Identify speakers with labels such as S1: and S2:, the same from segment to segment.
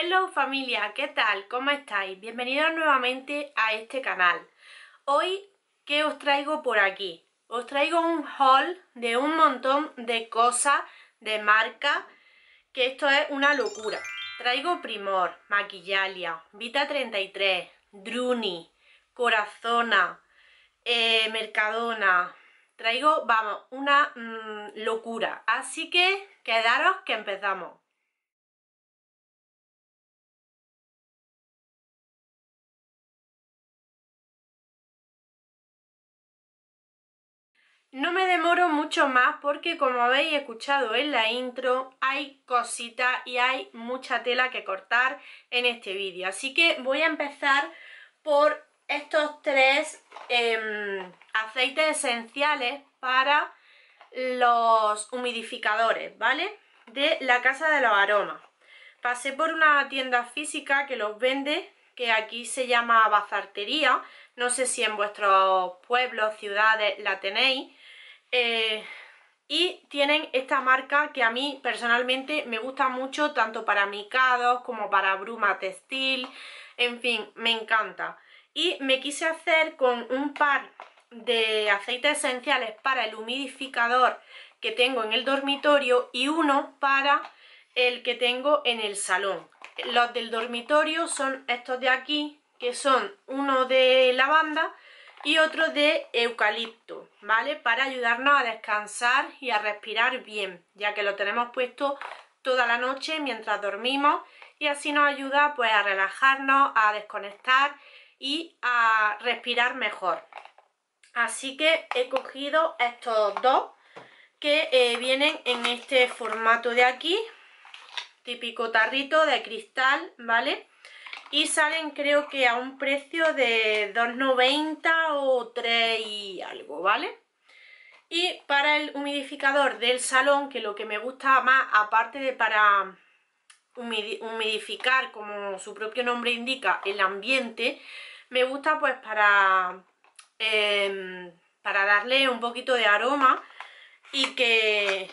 S1: Hello familia, ¿qué tal? ¿Cómo estáis? Bienvenidos nuevamente a este canal. Hoy, ¿qué os traigo por aquí? Os traigo un haul de un montón de cosas, de marca, que esto es una locura. Traigo Primor, Maquillalia, Vita 33, Druni, Corazona, eh, Mercadona. Traigo, vamos, una mm, locura. Así que quedaros que empezamos. No me demoro mucho más porque como habéis escuchado en la intro hay cositas y hay mucha tela que cortar en este vídeo. Así que voy a empezar por estos tres em, aceites esenciales para los humidificadores, ¿vale? De la Casa de los Aromas. Pasé por una tienda física que los vende, que aquí se llama Bazartería. No sé si en vuestros pueblos, ciudades la tenéis eh, y tienen esta marca que a mí personalmente me gusta mucho, tanto para micados como para bruma textil, en fin, me encanta. Y me quise hacer con un par de aceites esenciales para el humidificador que tengo en el dormitorio y uno para el que tengo en el salón. Los del dormitorio son estos de aquí, que son uno de lavanda y otro de eucalipto, ¿vale? Para ayudarnos a descansar y a respirar bien, ya que lo tenemos puesto toda la noche mientras dormimos y así nos ayuda pues a relajarnos, a desconectar y a respirar mejor. Así que he cogido estos dos que eh, vienen en este formato de aquí, típico tarrito de cristal, ¿vale? y salen creo que a un precio de 2,90 o 3 y algo, ¿vale? Y para el humidificador del salón, que lo que me gusta más, aparte de para humidificar, como su propio nombre indica, el ambiente, me gusta pues para, em, para darle un poquito de aroma y que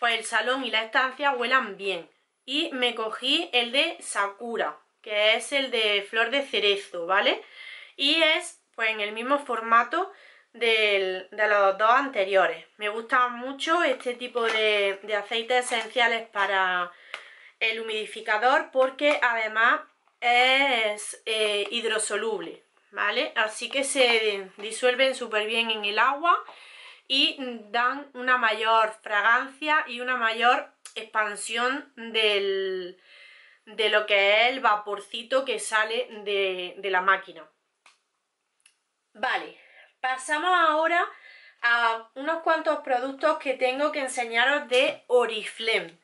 S1: pues el salón y la estancia huelan bien. Y me cogí el de Sakura, que es el de flor de cerezo, ¿vale? Y es pues en el mismo formato de los dos anteriores. Me gusta mucho este tipo de, aceites esenciales para el humidificador porque además es eh, hidrosoluble, ¿vale? Así que se disuelven súper bien en el agua y dan una mayor fragancia y una mayor expansión del, de lo que es el vaporcito que sale de, la máquina. Vale, pasamos ahora a unos cuantos productos que tengo que enseñaros de Oriflame.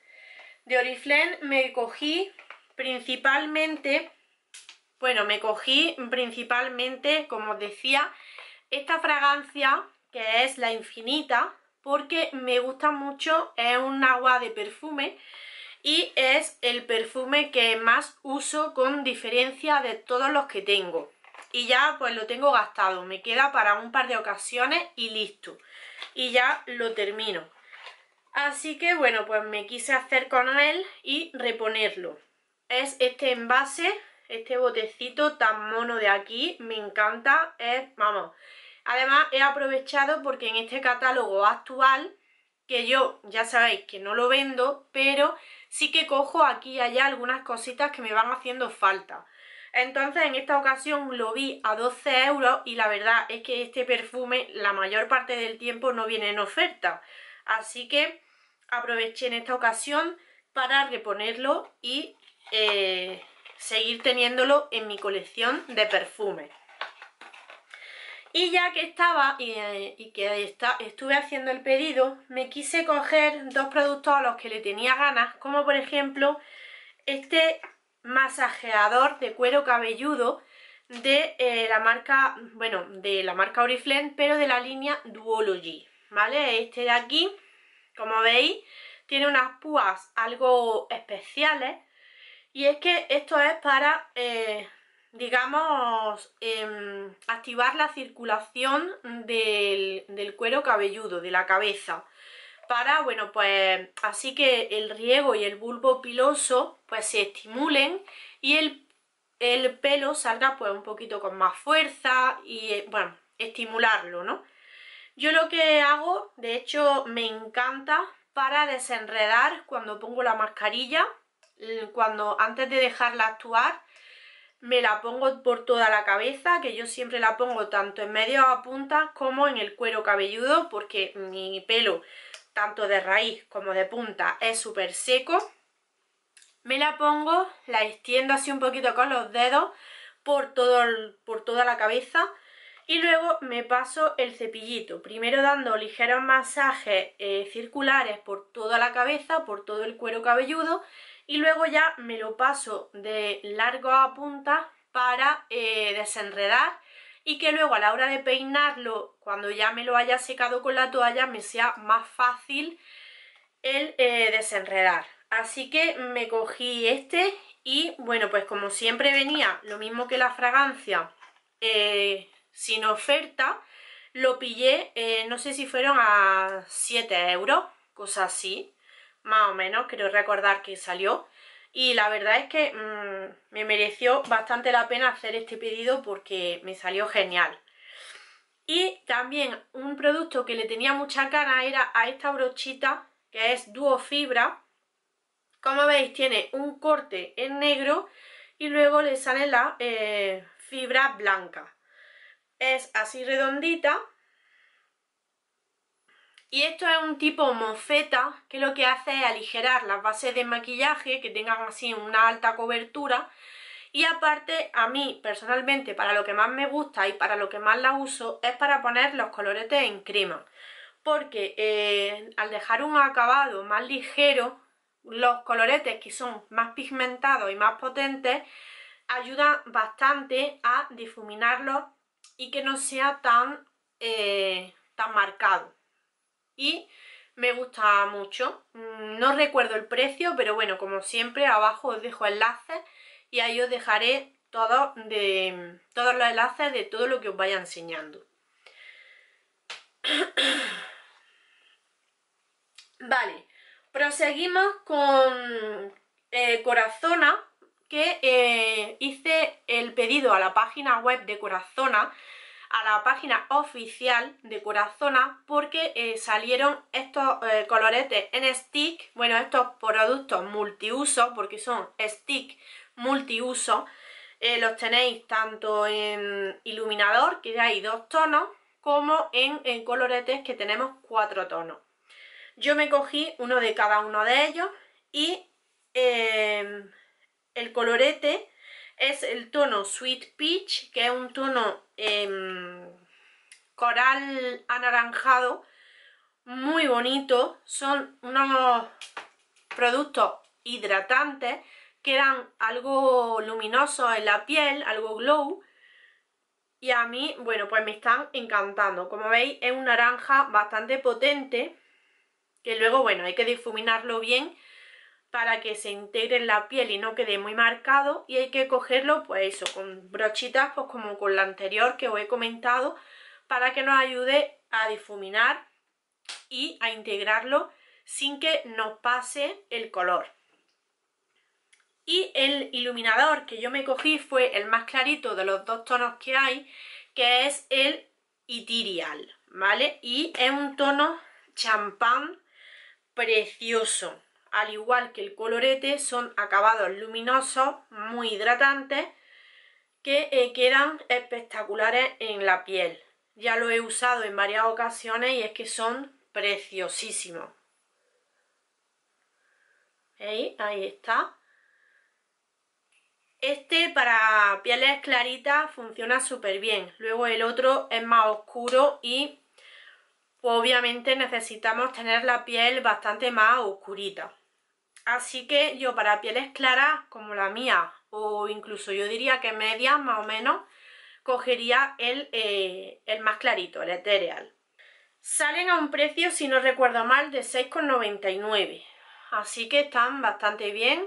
S1: De Oriflame me cogí principalmente, bueno, me cogí principalmente, como os decía, esta fragancia que es la infinita, porque me gusta mucho, es un agua de perfume y es el perfume que más uso con diferencia de todos los que tengo y ya pues lo tengo gastado, me queda para un par de ocasiones y listo y ya lo termino así que bueno pues me quise hacer con él y reponerlo es este envase, este botecito tan mono de aquí, me encanta, es, vamos además he aprovechado porque en este catálogo actual que yo ya sabéis que no lo vendo pero sí que cojo aquí y allá algunas cositas que me van haciendo falta. Entonces en esta ocasión lo vi a 12 euros y la verdad es que este perfume la mayor parte del tiempo no viene en oferta. Así que aproveché en esta ocasión para reponerlo y eh, seguir teniéndolo en mi colección de perfumes. Y ya que estaba y, eh, que estuve haciendo el pedido, me quise coger dos productos a los que le tenía ganas, como por ejemplo este masajeador de cuero cabelludo de eh, la marca, bueno, de la marca Oriflame, pero de la línea Duology, ¿vale? Este de aquí, como veis, tiene unas púas algo especiales y es que esto es para eh, digamos, em, activar la circulación del, cuero cabelludo, de la cabeza, para, bueno, pues así que el riego y el bulbo piloso pues se estimulen y el, el pelo salga pues un poquito con más fuerza y, eh, bueno, estimularlo, ¿no? Yo lo que hago, de hecho, me encanta para desenredar cuando pongo la mascarilla, cuando antes de dejarla actuar, me la pongo por toda la cabeza, que yo siempre la pongo tanto en medio a punta como en el cuero cabelludo, porque mi pelo, tanto de raíz como de punta, es súper seco. Me la pongo, la extiendo así un poquito con los dedos por, todo por toda la cabeza y luego me paso el cepillito, primero dando ligeros masajes eh, circulares por toda la cabeza, por todo el cuero cabelludo y luego ya me lo paso de largo a punta para eh, desenredar y que luego a la hora de peinarlo, cuando ya me lo haya secado con la toalla, me sea más fácil el eh, desenredar. Así que me cogí este y bueno, pues como siempre venía, lo mismo que la fragancia, eh, sin oferta, lo pillé, no sé si fueron a 7 euros, cosa así más o menos, creo recordar que salió. Y la verdad es que mm, me mereció bastante la pena hacer este pedido porque me salió genial. Y también un producto que le tenía mucha cara era a esta brochita que es Duo Fibra. Como veis tiene un corte en negro y luego le sale la eh, fibra blanca. Es así redondita y esto es un tipo mofeta que lo que hace es aligerar las bases de maquillaje, que tengan así una alta cobertura. Y aparte, a mí personalmente, para lo que más me gusta y para lo que más la uso, es para poner los coloretes en crema. Porque eh, al dejar un acabado más ligero, los coloretes que son más pigmentados y más potentes, ayudan bastante a difuminarlos y que no sea tan, eh, tan marcado y me gusta mucho. Mm, no recuerdo el precio, pero bueno, como siempre, abajo os dejo enlaces y ahí os dejaré todo de, todos los enlaces de todo lo que os vaya enseñando. Vale, proseguimos con eh, Corazona, que eh, hice el pedido a la página web de Corazona, a la página oficial de Corazona porque eh, salieron estos eh, coloretes en stick, bueno, estos productos multiuso, porque son stick multiuso, eh, los tenéis tanto en iluminador, que hay dos tonos, como en coloretes que tenemos cuatro tonos. Yo me cogí uno de cada uno de ellos y el colorete es el tono Sweet Peach, que es un tono em, coral anaranjado, muy bonito. Son unos productos hidratantes que dan algo luminoso en la piel, algo glow. Y a mí, bueno, pues me están encantando. Como veis, es un naranja bastante potente, que luego, bueno, hay que difuminarlo bien para que se integre en la piel y no quede muy marcado y hay que cogerlo pues eso, con brochitas pues como con la anterior que os he comentado para que nos ayude a difuminar y a integrarlo sin que nos pase el color. Y el iluminador que yo me cogí fue el más clarito de los dos tonos que hay, que es el Itirial, ¿vale? Y es un tono champán precioso al igual que el colorete, son acabados luminosos, muy hidratantes, que eh, quedan espectaculares en la piel. Ya lo he usado en varias ocasiones y es que son preciosísimos. Ahí está. Este para pieles claritas funciona súper bien. Luego el otro es más oscuro y pues, obviamente necesitamos tener la piel bastante más oscurita. Así que yo para pieles claras como la mía, o incluso yo diría que medias más o menos, cogería el, eh, el más clarito, el Ethereal. Salen a un precio, si no recuerdo mal, de 6,99. Así que están bastante bien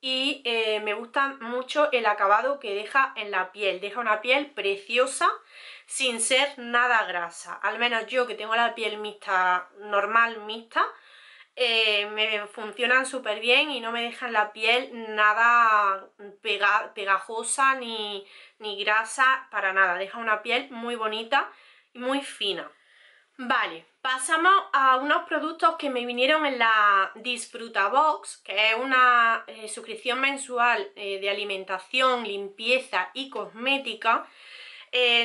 S1: y eh, me gusta mucho el acabado que deja en la piel. Deja una piel preciosa sin ser nada grasa. Al menos yo que tengo la piel mixta, normal mixta, eh, me funcionan súper bien y no me dejan la piel nada pegajosa ni, grasa para nada. Deja una piel muy bonita y muy fina. Vale, pasamos a unos productos que me vinieron en la Disfruta Box, que es una eh, suscripción mensual eh, de alimentación, limpieza y cosmética.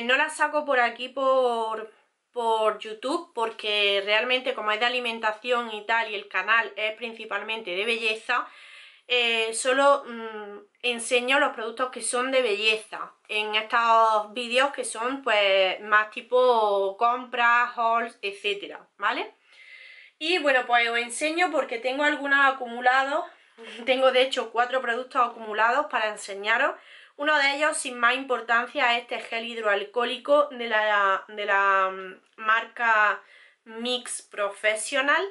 S1: no la saco por aquí por por YouTube porque realmente como es de alimentación y tal y el canal es principalmente de belleza eh, solo mm, enseño los productos que son de belleza en estos vídeos que son pues más tipo compras, hauls, etcétera, ¿vale? Y bueno, pues os enseño porque tengo algunos acumulados tengo de hecho cuatro productos acumulados para enseñaros uno de ellos, sin más importancia, es este gel hidroalcohólico de la, mm, marca Mix Professional.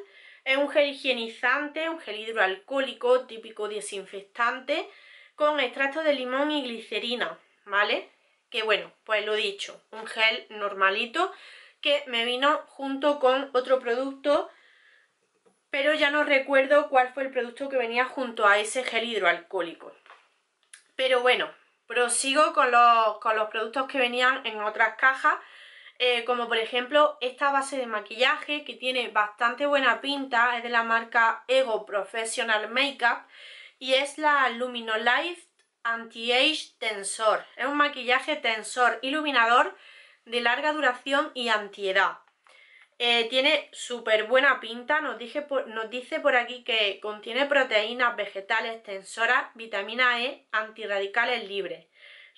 S1: Es un gel higienizante, un gel hidroalcohólico, típico desinfectante, con extracto de limón y glicerina, ¿vale? Que bueno, pues lo dicho, un gel normalito que me vino junto con otro producto, pero ya no recuerdo cuál fue el producto que venía junto a ese gel hidroalcohólico. Pero bueno, Prosigo con los, con los productos que venían en otras cajas, eh, como por ejemplo esta base de maquillaje que tiene bastante buena pinta, es de la marca Ego Professional Makeup y es la Luminolife Anti-Age Tensor. Es un maquillaje tensor iluminador de larga duración y antiedad. Eh, tiene súper buena pinta, nos, dice por aquí que contiene proteínas vegetales, tensoras, vitamina E, antirradicales libres.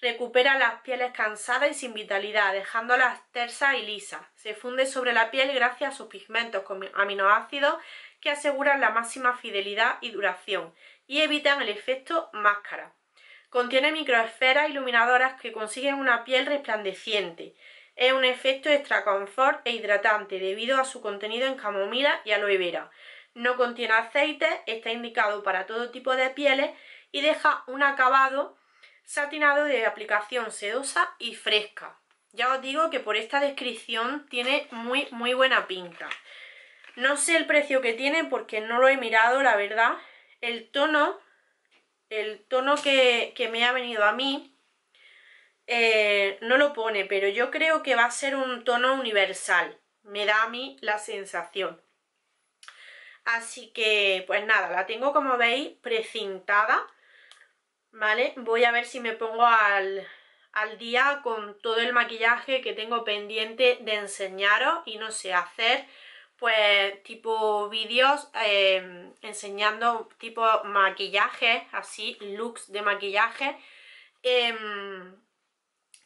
S1: Recupera las pieles cansadas y sin vitalidad, dejándolas tersas y lisas. Se funde sobre la piel gracias a sus pigmentos con aminoácidos que aseguran la máxima fidelidad y duración y evitan el efecto máscara. Contiene microesferas iluminadoras que consiguen una piel resplandeciente es un efecto extra e hidratante debido a su contenido en camomila y aloe vera. No contiene aceite, está indicado para todo tipo de pieles y deja un acabado satinado de aplicación sedosa y fresca. Ya os digo que por esta descripción tiene muy muy buena pinta. No sé el precio que tiene porque no lo he mirado, la verdad. El tono, el tono que me ha venido a mí eh, no lo pone, pero yo creo que va a ser un tono universal. Me da a mí la sensación. Así que, pues nada, la tengo como veis precintada. ¿Vale? Voy a ver si me pongo al, día con todo el maquillaje que tengo pendiente de enseñaros y no sé, hacer pues tipo vídeos em, enseñando tipo maquillaje, así, looks de maquillaje em,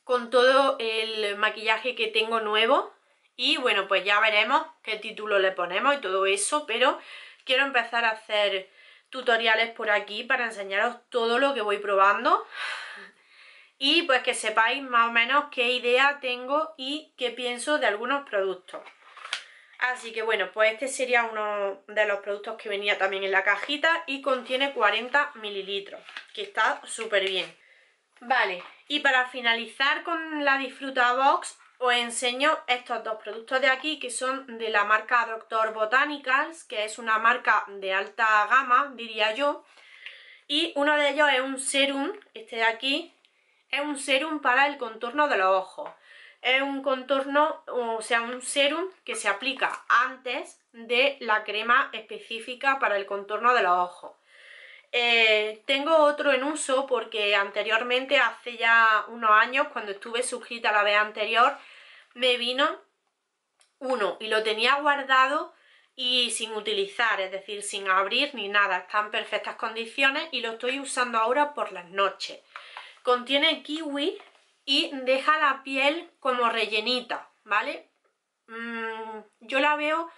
S1: con todo el maquillaje que tengo nuevo y bueno, pues ya veremos qué título le ponemos y todo eso, pero quiero empezar a hacer tutoriales por aquí para enseñaros todo lo que voy probando y pues que sepáis más o menos qué idea tengo y qué pienso de algunos productos. Así que bueno, pues este sería uno de los productos que venía también en la cajita y contiene 40 mililitros, que está súper bien. Vale, y para finalizar con la Disfruta Box os enseño estos dos productos de aquí que son de la marca Dr. Botanicals, que es una marca de alta gama, diría yo. Y uno de ellos es un serum, este de aquí, es un serum para el contorno de los ojos. Es un contorno, o sea, un serum que se aplica antes de la crema específica para el contorno de los ojos. Eh, tengo otro en uso porque anteriormente, hace ya unos años, cuando estuve suscrita la vez anterior, me vino uno y lo tenía guardado y sin utilizar, es decir, sin abrir ni nada, está en perfectas condiciones y lo estoy usando ahora por las noches. Contiene kiwi y deja la piel como rellenita, ¿vale? Mm, yo la veo,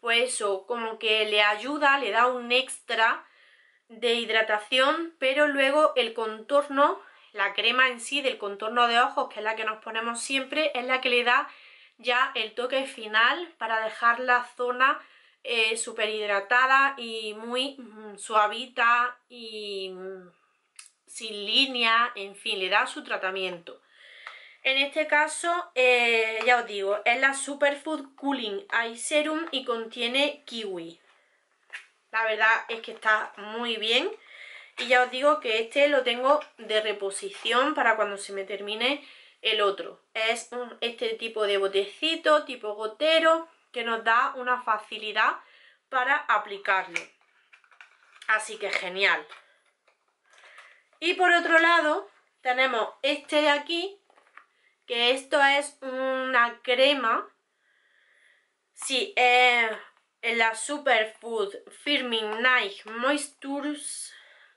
S1: pues eso, como que le ayuda, le da un extra de hidratación, pero luego el contorno, la crema en sí del contorno de ojos, que es la que nos ponemos siempre, es la que le da ya el toque final para dejar la zona eh, hidratada y muy mm, suavita y mm, sin línea, en fin, le da su tratamiento. En este caso, eh, ya os digo, es la Superfood Cooling Eye Serum y contiene kiwi. La verdad es que está muy bien. Y ya os digo que este lo tengo de reposición para cuando se me termine el otro. Es este tipo de botecito, tipo gotero, que nos da una facilidad para aplicarlo. Así que genial. Y por otro lado tenemos este de aquí, que esto es una crema. Sí, es la Superfood Firming Night Moistures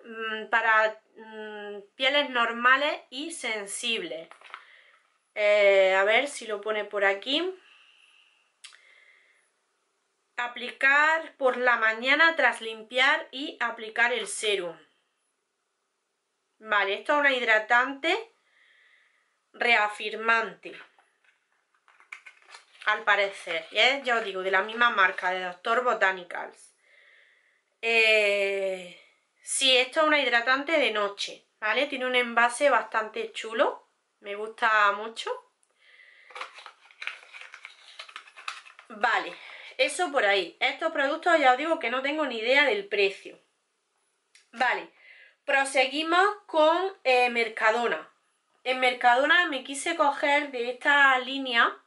S1: mm, para mm, pieles normales y sensibles. Eh, a ver si lo pone por aquí. Aplicar por la mañana tras limpiar y aplicar el serum. Vale, esto es una hidratante reafirmante al parecer. ¿eh? Ya os digo, de la misma marca, de Doctor Botanicals. Eh, sí, esto es una hidratante de noche, ¿vale? Tiene un envase bastante chulo, me gusta mucho. Vale, eso por ahí. Estos productos ya os digo que no tengo ni idea del precio. Vale, proseguimos con eh, Mercadona. En Mercadona me quise coger de esta línea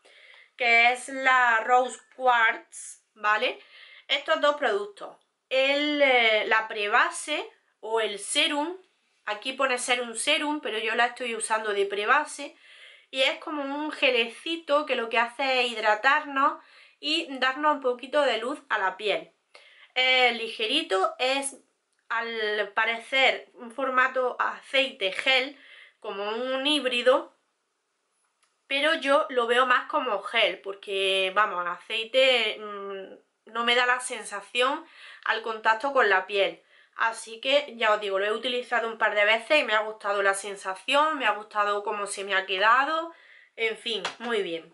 S1: que es la Rose Quartz, ¿vale? Estos dos productos, el, eh, la prebase o el serum, aquí pone ser un serum, pero yo la estoy usando de prebase, y es como un gelecito que lo que hace es hidratarnos y darnos un poquito de luz a la piel. El ligerito, es al parecer un formato aceite gel, como un híbrido, pero yo lo veo más como gel, porque vamos, aceite mm, no me da la sensación al contacto con la piel. Así que ya os digo, lo he utilizado un par de veces y me ha gustado la sensación, me ha gustado cómo se me ha quedado, en fin, muy bien.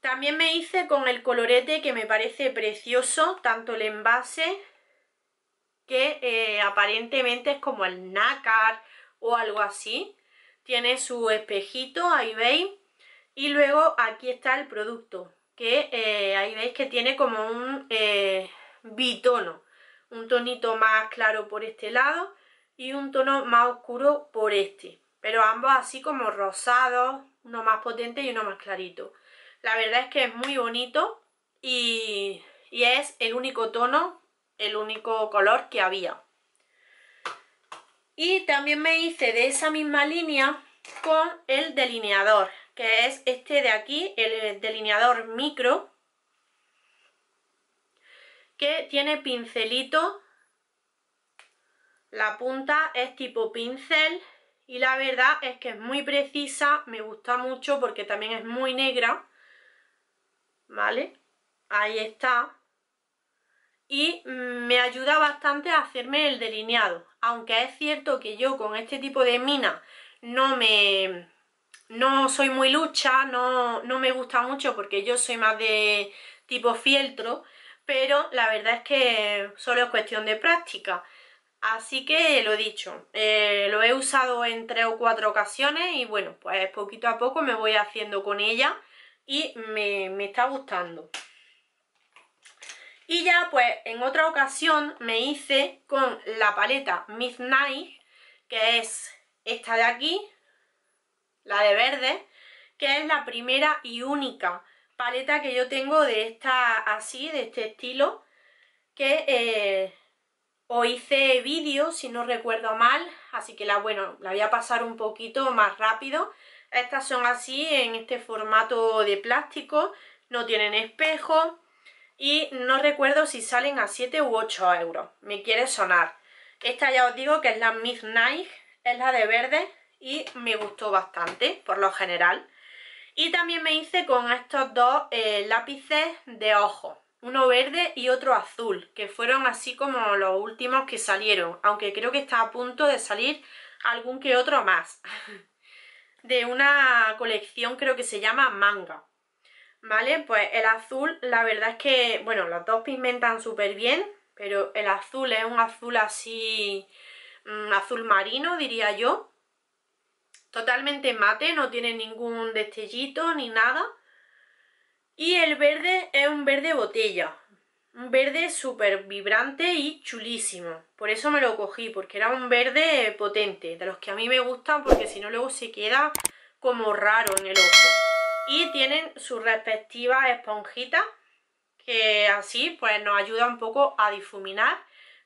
S1: También me hice con el colorete que me parece precioso, tanto el envase que eh, aparentemente es como el nácar o algo así tiene su espejito, ahí veis, y luego aquí está el producto, que eh, ahí veis que tiene como un eh, bitono, un tonito más claro por este lado y un tono más oscuro por este, pero ambos así como rosados, uno más potente y uno más clarito. La verdad es que es muy bonito y es el único tono, el único color que había. Y también me hice de esa misma línea con el delineador, que es este de aquí, el eh, delineador micro, que tiene pincelito, la punta es tipo pincel y la verdad es que es muy precisa, me gusta mucho porque también es muy negra, ¿vale? Ahí está, y me ayuda bastante a hacerme el delineado aunque es cierto que yo con este tipo de mina no me no soy muy lucha no, no me gusta mucho porque yo soy más de tipo fieltro pero la verdad es que solo es cuestión de práctica así que lo he dicho eh, lo he usado en tres o cuatro ocasiones y bueno pues poquito a poco me voy haciendo con ella y me, me está gustando y ya pues en otra ocasión me hice con la paleta Midnight, que es esta de aquí, la de verde, que es la primera y única paleta que yo tengo de esta así, de este estilo, que eh, hice vídeo, si no recuerdo mal, así que la, bueno, la voy a pasar un poquito más rápido. Estas son así, en este formato de plástico, no tienen espejo, y no recuerdo si salen a 7 u 8 euros, me quiere sonar. Esta ya os digo que es la Midnight, es la de verde y me gustó bastante por lo general. Y también me hice con estos dos eh, lápices de ojo, uno verde y otro azul, que fueron así como los últimos que salieron, aunque creo que está a punto de salir algún que otro más. de una colección creo que se llama Manga. ¿vale? Pues el azul, la verdad es que, bueno, los dos pigmentan súper bien, pero el azul es un azul así, mm, azul marino, diría yo. Totalmente mate, no tiene ningún destellito ni nada. Y el verde es un verde botella, un verde súper vibrante y chulísimo. Por eso me lo cogí, porque era un verde potente, de los que a mí me gustan, porque si no luego se queda como raro en el ojo y tienen sus respectivas esponjitas que así pues nos ayuda un poco a difuminar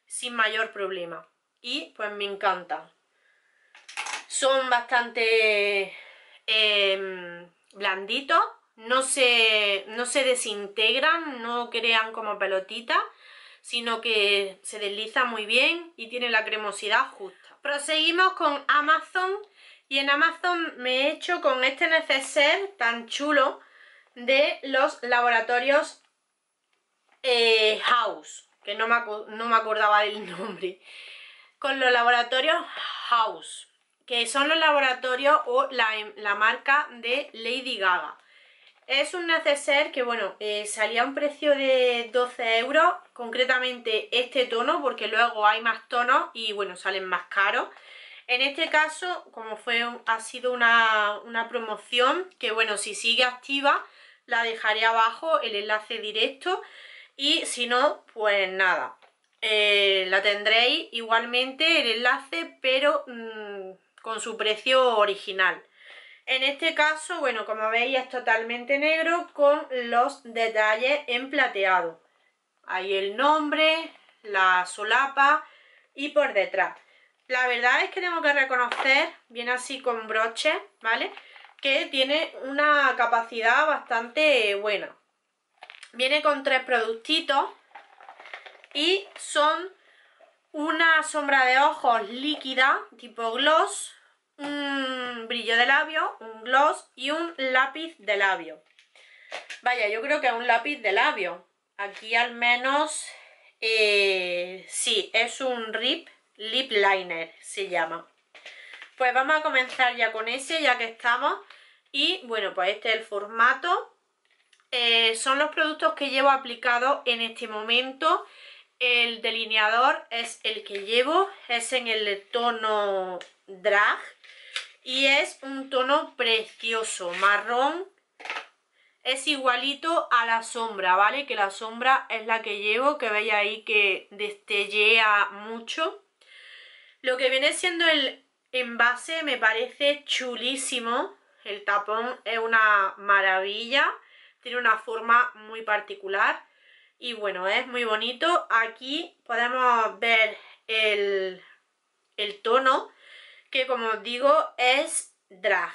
S1: sin mayor problema y pues me encanta. son bastante em, blanditos no se, no se desintegran, no crean como pelotitas sino que se desliza muy bien y tiene la cremosidad justa. Proseguimos con Amazon y en Amazon me he hecho con este neceser tan chulo de los laboratorios eh, House, que no me, acordaba del nombre, con los laboratorios House, que son los laboratorios o la, marca de Lady Gaga. Es un neceser que, bueno, eh, salía a un precio de 12 euros, concretamente este tono, porque luego hay más tonos y, bueno, salen más caros. En este caso, como fue, ha sido una, promoción que, bueno, si sigue activa, la dejaré abajo el enlace directo y si no, pues nada, eh, la tendréis igualmente el enlace pero mm, con su precio original. En este caso, bueno, como veis es totalmente negro con los detalles en plateado. Ahí el nombre, la solapa y por detrás. La verdad es que tengo que reconocer, viene así con broche, ¿vale? Que tiene una capacidad bastante buena. Viene con tres productitos y son una sombra de ojos líquida tipo gloss, un brillo de labio, un gloss y un lápiz de labio. Vaya, yo creo que es un lápiz de labio. Aquí al menos, eh, sí, es un RIP, Lip Liner se llama. Pues vamos a comenzar ya con ese, ya que estamos. Y bueno, pues este es el formato. Eh, son los productos que llevo aplicados en este momento. El delineador es el que llevo, es en el tono drag y es un tono precioso, marrón. Es igualito a la sombra, ¿vale? Que la sombra es la que llevo, que veis ahí que destellea mucho. Lo que viene siendo el envase me parece chulísimo. El tapón es una maravilla. Tiene una forma muy particular. Y bueno, es muy bonito. Aquí podemos ver el, tono. Que como os digo es drag.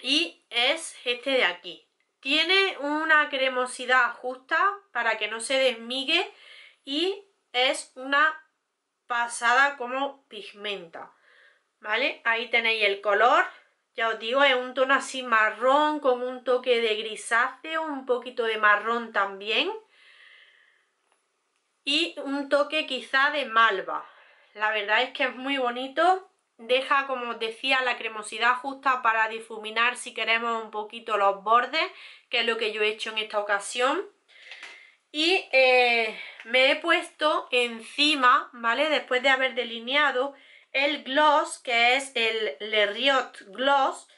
S1: Y es este de aquí. Tiene una cremosidad justa para que no se desmigue. Y es una pasada como pigmenta, ¿vale? Ahí tenéis el color, ya os digo, es un tono así marrón con un toque de grisáceo, un poquito de marrón también y un toque quizá de malva. La verdad es que es muy bonito, deja como os decía la cremosidad justa para difuminar si queremos un poquito los bordes, que es lo que yo he hecho en esta ocasión y eh, me he puesto encima, ¿vale? Después de haber delineado el gloss, que es el Riot Gloss,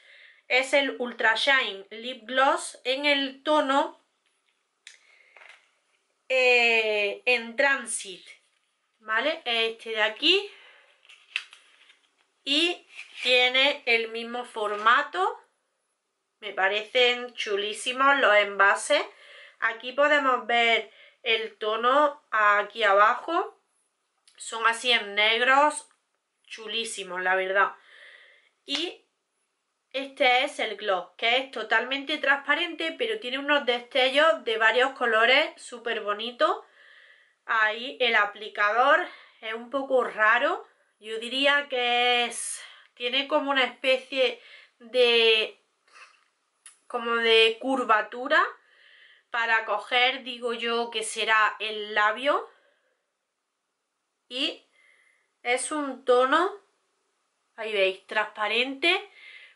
S1: es el Ultra Shine Lip Gloss en el tono eh, en Transit, ¿vale? Este de aquí y tiene el mismo formato, me parecen chulísimos los envases Aquí podemos ver el tono aquí abajo. Son así en negros, chulísimos, la verdad. Y este es el gloss, que es totalmente transparente, pero tiene unos destellos de varios colores súper bonitos. Ahí el aplicador es un poco raro. Yo diría que es... Tiene como una especie de... Como de curvatura para coger, digo yo que será el labio y es un tono, ahí veis, transparente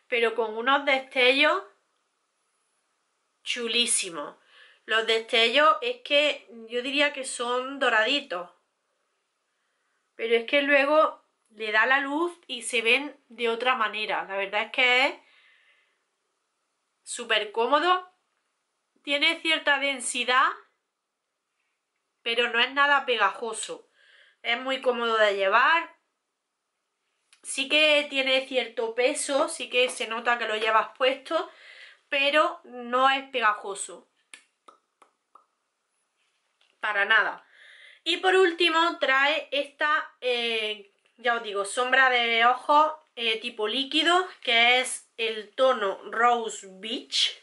S1: pero con unos destellos chulísimos los destellos es que yo diría que son doraditos pero es que luego le da la luz y se ven de otra manera la verdad es que es súper cómodo tiene cierta densidad, pero no es nada pegajoso. Es muy cómodo de llevar. Sí que tiene cierto peso, sí que se nota que lo llevas puesto, pero no es pegajoso. Para nada. Y por último trae esta, eh, ya os digo, sombra de ojos eh, tipo líquido, que es el tono Rose Beach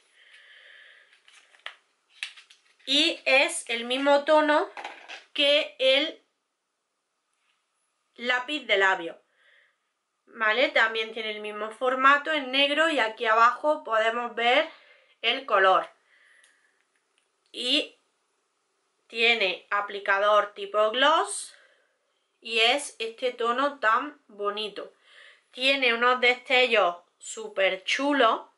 S1: y es el mismo tono que el lápiz de labio vale también tiene el mismo formato en negro y aquí abajo podemos ver el color y tiene aplicador tipo gloss y es este tono tan bonito tiene unos destellos súper chulos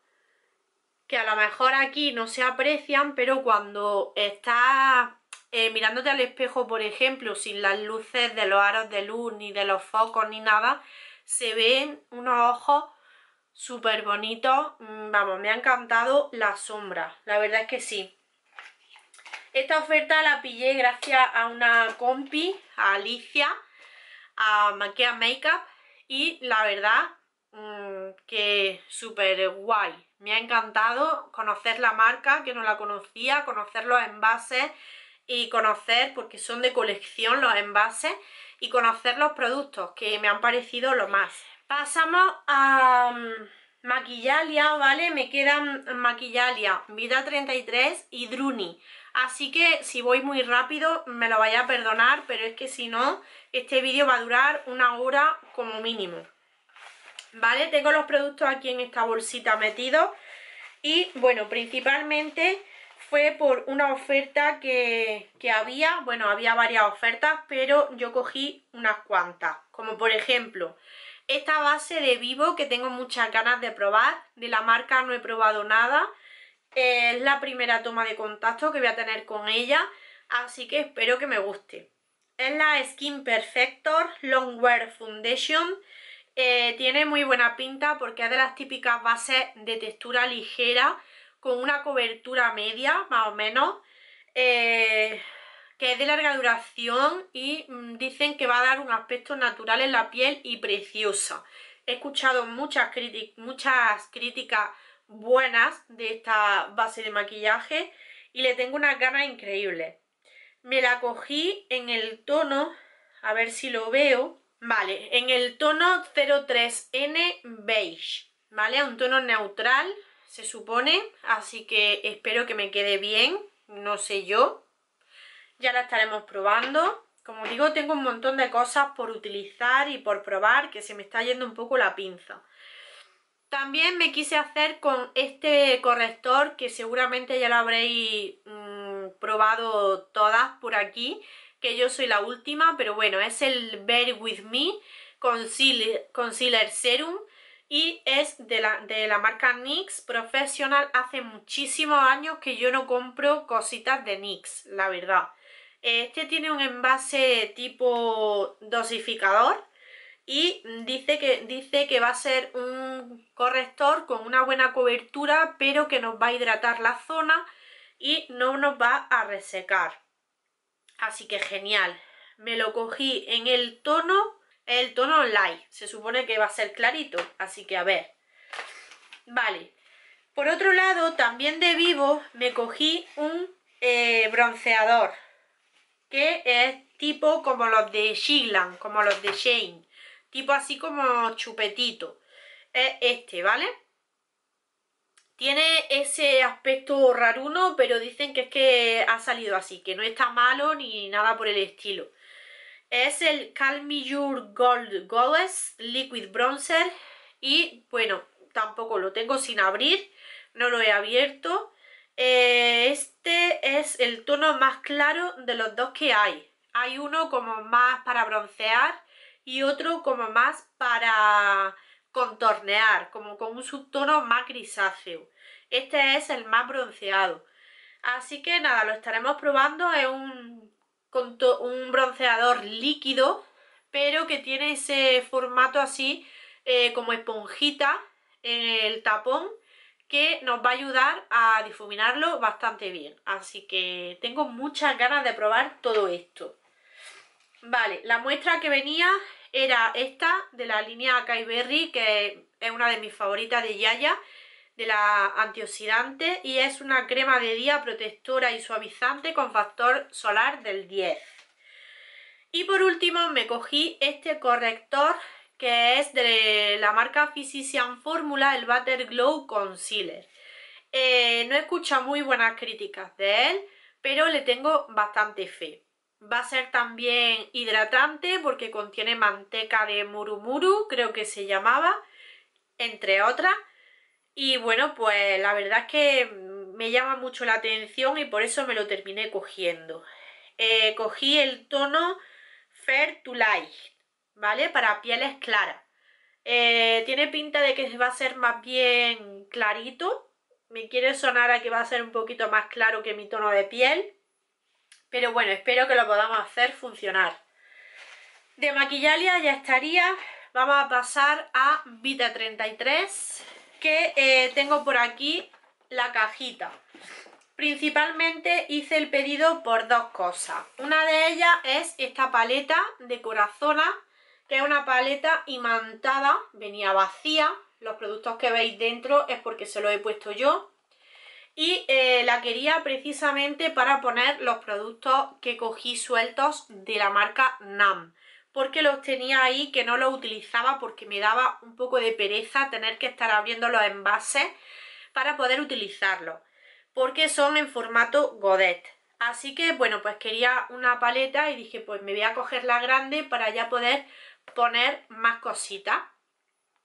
S1: que a lo mejor aquí no se aprecian, pero cuando estás eh, mirándote al espejo, por ejemplo, sin las luces de los aros de luz, ni de los focos, ni nada, se ven unos ojos súper bonitos. Mm, vamos, me ha encantado la sombra, la verdad es que sí. Esta oferta la pillé gracias a una compi, a Alicia, a Maquia Makeup, y la verdad mm, que súper guay. Me ha encantado conocer la marca, que no la conocía, conocer los envases y conocer, porque son de colección los envases, y conocer los productos, que me han parecido lo más. Pasamos a mm, Maquillalia, ¿vale? Me quedan Maquillalia, Vida 33 y Druni. Así que si voy muy rápido me lo vaya a perdonar, pero es que si no, este vídeo va a durar una hora como mínimo. ¿vale? Tengo los productos aquí en esta bolsita metidos y bueno, principalmente fue por una oferta que, que había, bueno, había varias ofertas, pero yo cogí unas cuantas, como por ejemplo esta base de Vivo que tengo muchas ganas de probar, de la marca no he probado nada, es la primera toma de contacto que voy a tener con ella, así que espero que me guste. Es la Skin Perfector Longwear Foundation eh, tiene muy buena pinta porque es de las típicas bases de textura ligera con una cobertura media, más o menos, eh, que es de larga duración y mm, dicen que va a dar un aspecto natural en la piel y preciosa. He escuchado muchas, muchas críticas buenas de esta base de maquillaje y le tengo unas ganas increíbles. Me la cogí en el tono, a ver si lo veo, Vale, en el tono 03N beige, ¿vale? Un tono neutral, se supone, así que espero que me quede bien, no sé yo. Ya la estaremos probando. Como digo, tengo un montón de cosas por utilizar y por probar que se me está yendo un poco la pinza. También me quise hacer con este corrector que seguramente ya lo habréis mm, probado todas por aquí, que yo soy la última, pero bueno, es el Bear With Me Concealer, Serum y es de la, marca NYX Professional. Hace muchísimos años que yo no compro cositas de NYX, la verdad. Este tiene un envase tipo dosificador y dice que, dice que va a ser un corrector con una buena cobertura, pero que nos va a hidratar la zona y no nos va a resecar. Así que genial. Me lo cogí en el tono, el tono light. Se supone que va a ser clarito, así que a ver. Vale. Por otro lado, también de vivo me cogí un eh, bronceador. Que es tipo como los de Shiglan, como los de Shane. Tipo así como chupetito. Es este, ¿vale? Tiene ese aspecto raruno, pero dicen que es que ha salido así, que no está malo ni nada por el estilo. Es el Calm Gold Goddess Liquid Bronzer y bueno, tampoco lo tengo sin abrir, no lo he abierto. Eh, este es el tono más claro de los dos que hay. Hay uno como más para broncear y otro como más para contornear, como con un subtono más grisáceo. Este es el más bronceado. Así que nada, lo estaremos probando. Es un, un bronceador líquido, pero que tiene ese formato así eh, como esponjita en el tapón que nos va a ayudar a difuminarlo bastante bien. Así que tengo muchas ganas de probar todo esto. Vale, la muestra que venía era esta de la línea Acai Berry, que es una de mis favoritas de Yaya, de la antioxidante y es una crema de día protectora y suavizante con factor solar del 10. Y por último me cogí este corrector que es de la marca Physician Formula, el Butter Glow Concealer. Eh, no he escuchado muy buenas críticas de él, pero le tengo bastante fe. Va a ser también hidratante porque contiene manteca de murumuru, creo que se llamaba, entre otras. Y bueno, pues la verdad es que me llama mucho la atención y por eso me lo terminé cogiendo. Eh, cogí el tono Fair to Light, ¿vale? Para pieles claras. Eh, tiene pinta de que va a ser más bien clarito. Me quiere sonar a que va a ser un poquito más claro que mi tono de piel. Pero bueno, espero que lo podamos hacer funcionar. De maquillalia ya estaría. Vamos a pasar a Vita 33, que eh, tengo por aquí la cajita. Principalmente hice el pedido por dos cosas. Una de ellas es esta paleta de corazona, que es una paleta imantada, venía vacía. Los productos que veis dentro es porque se los he puesto yo y eh, la quería precisamente para poner los productos que cogí sueltos de la marca NAM porque los tenía ahí que no los utilizaba porque me daba un poco de pereza tener que estar abriendo los envases para poder utilizarlos porque son en formato Godet así que bueno pues quería una paleta y dije pues me voy a coger la grande para ya poder poner más cositas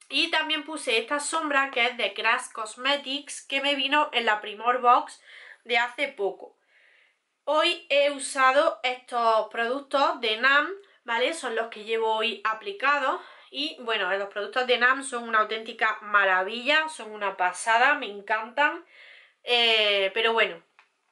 S1: y también puse esta sombra que es de Crash Cosmetics que me vino en la Primor Box de hace poco. Hoy he usado estos productos de NAM, ¿vale? Son los que llevo hoy aplicados. Y bueno, los productos de NAM son una auténtica maravilla, son una pasada, me encantan. Eh, pero bueno,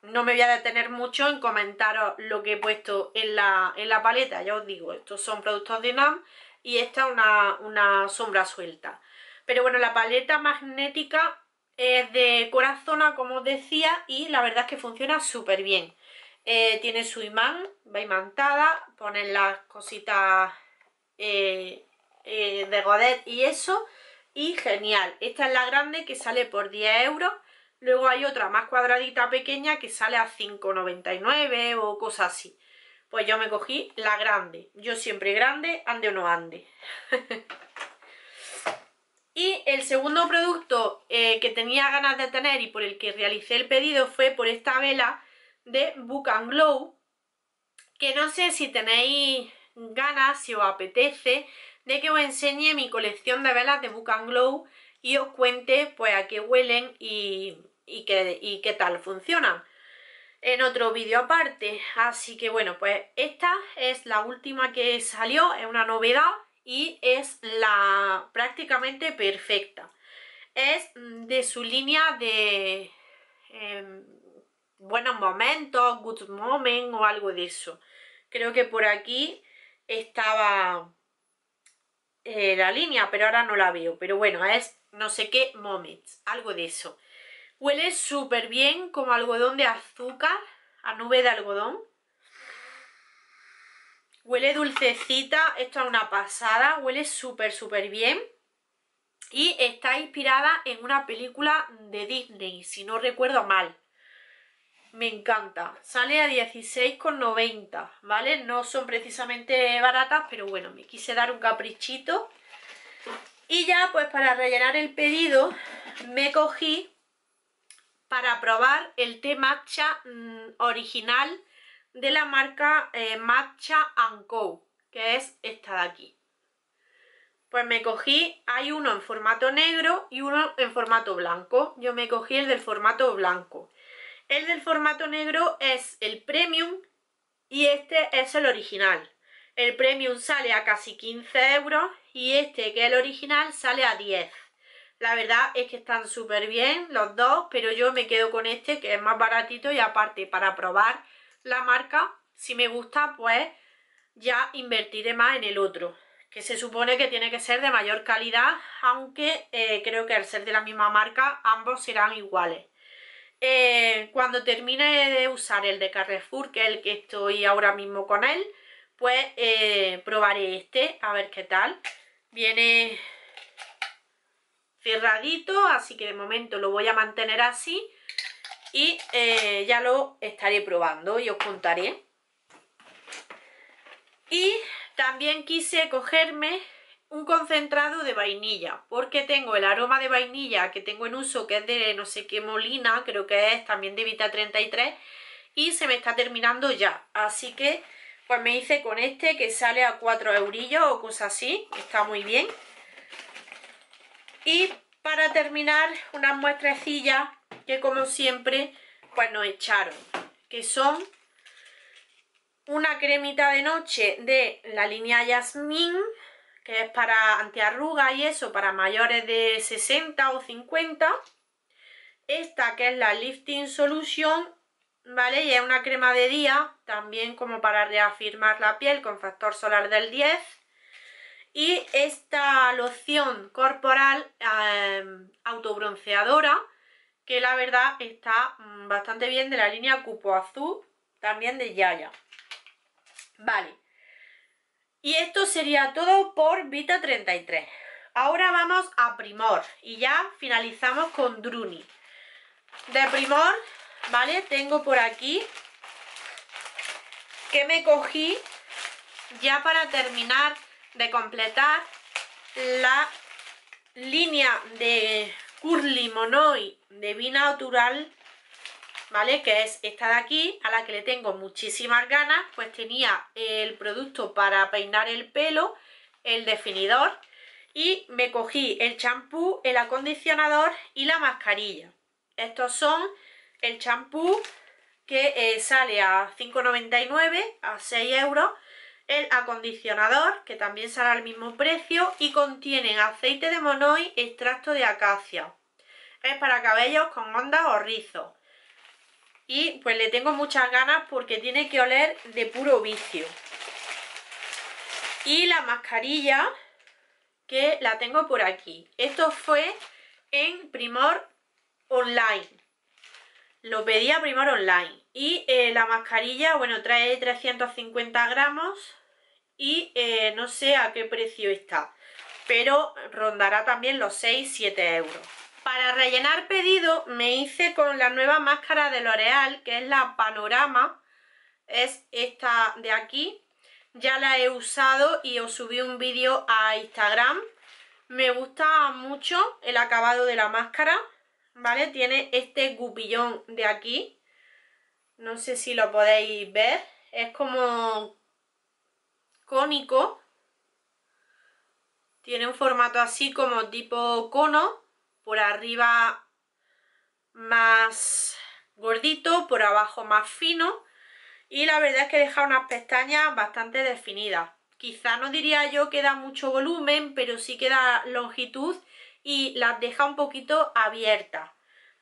S1: no me voy a detener mucho en comentaros lo que he puesto en la, en la paleta. Ya os digo, estos son productos de NAM y esta una, una sombra suelta. Pero bueno, la paleta magnética es de corazona, como os decía, y la verdad es que funciona súper bien. Eh, tiene su imán, va imantada, ponen las cositas eh, eh, de godet y eso, y genial. Esta es la grande que sale por 10 euros, luego hay otra más cuadradita pequeña que sale a 5,99 o cosas así. Pues yo me cogí la grande. Yo siempre grande, ande o no ande. y el segundo producto eh, que tenía ganas de tener y por el que realicé el pedido fue por esta vela de Book Glow. Que no sé si tenéis ganas, si os apetece, de que os enseñe mi colección de velas de Book and Glow y os cuente pues a qué huelen y, y qué tal funcionan en otro vídeo aparte. Así que bueno, pues esta es la última que salió, es una novedad y es la prácticamente perfecta. Es mm, de su línea de em, buenos momentos, good moment o algo de eso. Creo que por aquí estaba eh, la línea, pero ahora no la veo. Pero bueno, es no sé qué moments, algo de eso. Huele súper bien, como algodón de azúcar, a nube de algodón. Huele dulcecita, esto es una pasada, huele súper, súper bien. Y está inspirada en una película de Disney, si no recuerdo mal. Me encanta. Sale a 16,90, ¿vale? No son precisamente baratas, pero bueno, me quise dar un caprichito. Y ya, pues para rellenar el pedido, me cogí para probar el té matcha mm, original de la marca eh, Matcha Co, que es esta de aquí. Pues me cogí, hay uno en formato negro y uno en formato blanco. Yo me cogí el del formato blanco. El del formato negro es el premium y este es el original. El premium sale a casi 15 euros y este que es el original sale a 10. La verdad es que están súper bien los dos, pero yo me quedo con este que es más baratito y aparte para probar la marca, si me gusta, pues ya invertiré más en el otro, que se supone que tiene que ser de mayor calidad, aunque eh, creo que al ser de la misma marca ambos serán iguales. Eh, cuando termine de usar el de Carrefour, que es el que estoy ahora mismo con él, pues eh, probaré este, a ver qué tal. Viene cerradito, así que de momento lo voy a mantener así y eh, ya lo estaré probando y os contaré. Y también quise cogerme un concentrado de vainilla, porque tengo el aroma de vainilla que tengo en uso, que es de no sé qué molina, creo que es también de Vita 33, y se me está terminando ya, así que pues me hice con este que sale a 4 eurillos o cosas así, está muy bien. Y para terminar, unas muestrecillas que como siempre, pues nos echaron. Que son una cremita de noche de la línea Yasmin, que es para antiarruga y eso, para mayores de 60 o 50. Esta que es la Lifting Solution, ¿vale? Y es una crema de día, también como para reafirmar la piel con factor solar del 10 y esta loción corporal em, autobronceadora que la verdad está mm, bastante bien de la línea Cupo Azul, también de Yaya. Vale. Y esto sería todo por Vita 33. Ahora vamos a Primor y ya finalizamos con Druni. De Primor, ¿vale? Tengo por aquí que me cogí ya para terminar de completar la línea de Curly Monoi de Vina Natural, ¿vale? Que es esta de aquí, a la que le tengo muchísimas ganas, pues tenía el producto para peinar el pelo, el definidor, y me cogí el champú, el acondicionador y la mascarilla. Estos son el champú que eh, sale a 5,99, a 6 euros, el acondicionador, que también será al mismo precio, y contiene aceite de y extracto de acacia. Es para cabellos con ondas o rizos. Y pues le tengo muchas ganas porque tiene que oler de puro vicio. Y la mascarilla, que la tengo por aquí. Esto fue en Primor Online lo pedía primero online. Y eh, la mascarilla, bueno, trae 350 gramos y eh, no sé a qué precio está, pero rondará también los 6-7 euros. Para rellenar pedido me hice con la nueva máscara de L'Oreal, que es la Panorama, es esta de aquí. Ya la he usado y os subí un vídeo a Instagram. Me gusta mucho el acabado de la máscara ¿vale? Tiene este gupillón de aquí. No sé si lo podéis ver. Es como cónico. Tiene un formato así como tipo cono. Por arriba más gordito, por abajo más fino. Y la verdad es que deja unas pestañas bastante definidas. Quizá no diría yo que da mucho volumen, pero sí que da longitud y las deja un poquito abiertas.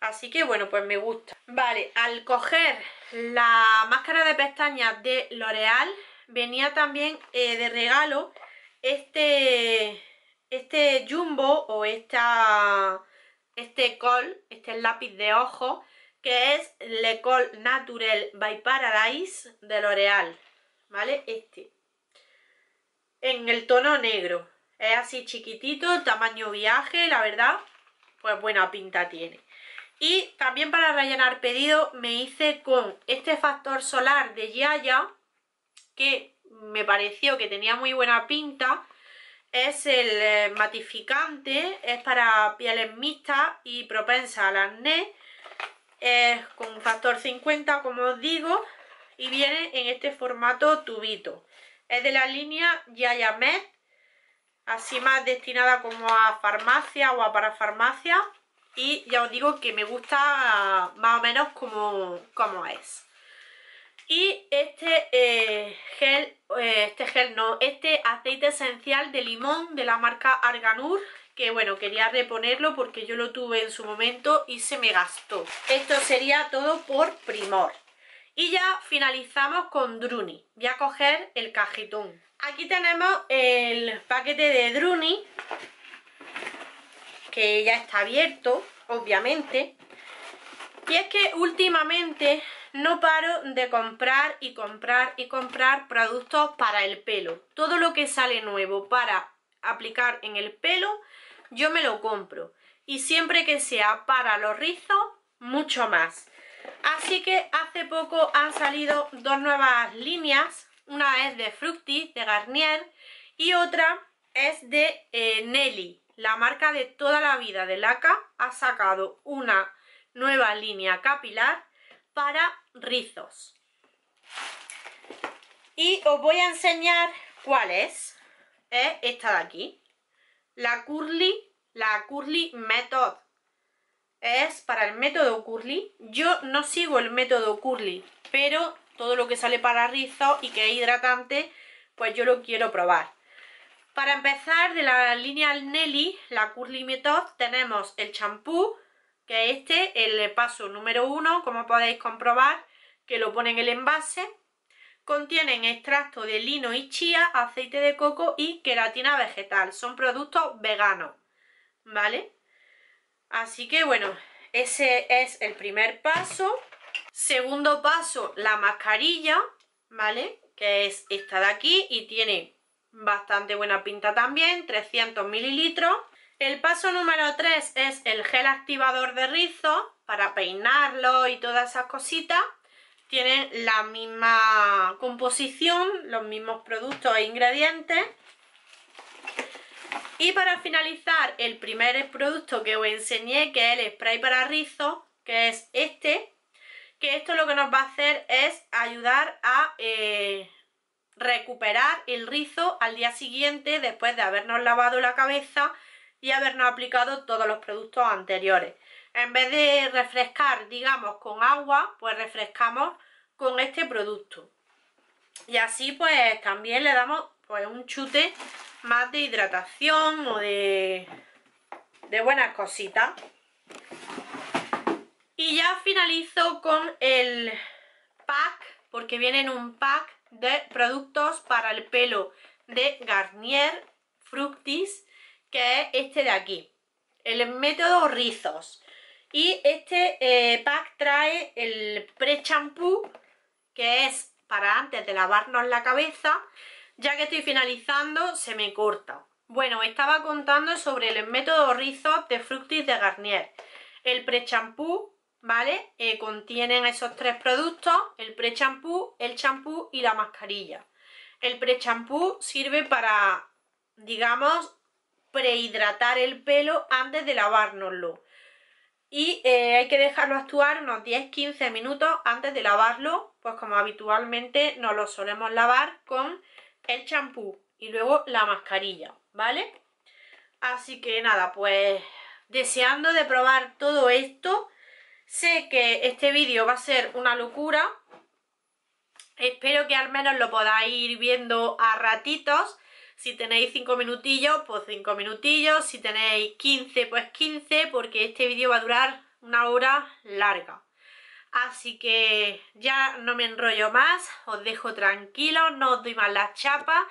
S1: Así que bueno, pues me gusta. Vale, al coger la máscara de pestañas de L'Oreal, venía también eh, de regalo este, este jumbo o esta, este col, este lápiz de ojo, que es Le Col Naturel by Paradise de L'Oreal. ¿Vale? Este. En el tono negro. Es así chiquitito, tamaño viaje, la verdad, pues buena pinta tiene. Y también para rellenar pedido me hice con este factor solar de Yaya, que me pareció que tenía muy buena pinta. Es el eh, matificante, es para pieles mixtas y propensa al acné. Es con factor 50, como os digo, y viene en este formato tubito. Es de la línea Yaya Med así más destinada como a farmacia o a parafarmacia y ya os digo que me gusta más o menos como, es y este eh, gel, eh, este gel no, este aceite esencial de limón de la marca Arganur que bueno, quería reponerlo porque yo lo tuve en su momento y se me gastó esto sería todo por Primor y ya finalizamos con Druni voy a coger el cajetón Aquí tenemos el paquete de Druni, que ya está abierto, obviamente. Y es que últimamente no paro de comprar y comprar y comprar productos para el pelo. Todo lo que sale nuevo para aplicar en el pelo, yo me lo compro. Y siempre que sea para los rizos, mucho más. Así que hace poco han salido dos nuevas líneas una es de Fructis, de Garnier, y otra es de eh, Nelly, la marca de toda la vida de Laca, ha sacado una nueva línea capilar para rizos. Y os voy a enseñar cuál es. Es eh, esta de aquí. La Curly, la Curly Method. Es para el método Curly. Yo no sigo el método Curly, pero todo lo que sale para rizo y que es hidratante, pues yo lo quiero probar. Para empezar, de la línea Nelly, la Curly Method, tenemos el champú, que es este, el paso número uno como podéis comprobar, que lo pone en el envase. Contienen extracto de lino y chía, aceite de coco y queratina vegetal. Son productos veganos, ¿vale? Así que bueno, ese es el primer paso. Segundo paso, la mascarilla, ¿vale? Que es esta de aquí y tiene bastante buena pinta también, 300 mililitros. El paso número 3 es el gel activador de rizo para peinarlo y todas esas cositas. Tiene la misma composición, los mismos productos e ingredientes. Y para finalizar, el primer producto que os enseñé, que es el spray para rizo, que es este, que esto lo que nos va a hacer es ayudar a eh, recuperar el rizo al día siguiente después de habernos lavado la cabeza y habernos aplicado todos los productos anteriores. En vez de refrescar, digamos, con agua, pues refrescamos con este producto. Y así pues también le damos pues un chute más de hidratación o de, de buenas cositas. Y ya finalizo con el pack, porque viene un pack de productos para el pelo de Garnier Fructis, que es este de aquí, el método rizos. Y este eh, pack trae el pre-champú, que es para antes de lavarnos la cabeza. Ya que estoy finalizando, se me corta. Bueno, estaba contando sobre el método rizos de Fructis de Garnier. El pre-champú ¿vale? Eh, contienen esos tres productos, el pre-champú, el champú y la mascarilla. El pre-champú sirve para, digamos, prehidratar el pelo antes de lavárnoslo. Y eh, hay que dejarlo actuar unos 10-15 minutos antes de lavarlo, pues como habitualmente nos lo solemos lavar con el champú y luego la mascarilla, ¿vale? Así que nada, pues deseando de probar todo esto, Sé que este vídeo va a ser una locura. Espero que al menos lo podáis ir viendo a ratitos. Si tenéis 5 minutillos, pues 5 minutillos. Si tenéis 15, pues 15, porque este vídeo va a durar una hora larga. Así que ya no me enrollo más, os dejo tranquilos, no os doy más las chapas.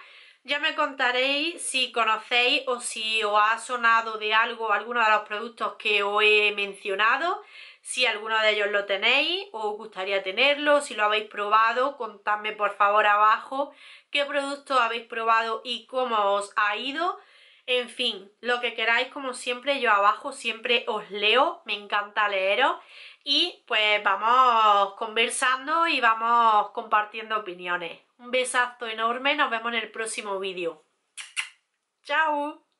S1: Ya me contaréis si conocéis o si os ha sonado de algo alguno de los productos que os he mencionado si alguno de ellos lo tenéis o os gustaría tenerlo, si lo habéis probado, contadme por favor abajo qué producto habéis probado y cómo os ha ido. En fin, lo que queráis, como siempre, yo abajo siempre os leo, me encanta leeros y pues vamos conversando y vamos compartiendo opiniones. Un besazo enorme, nos vemos en el próximo vídeo. ¡Chao!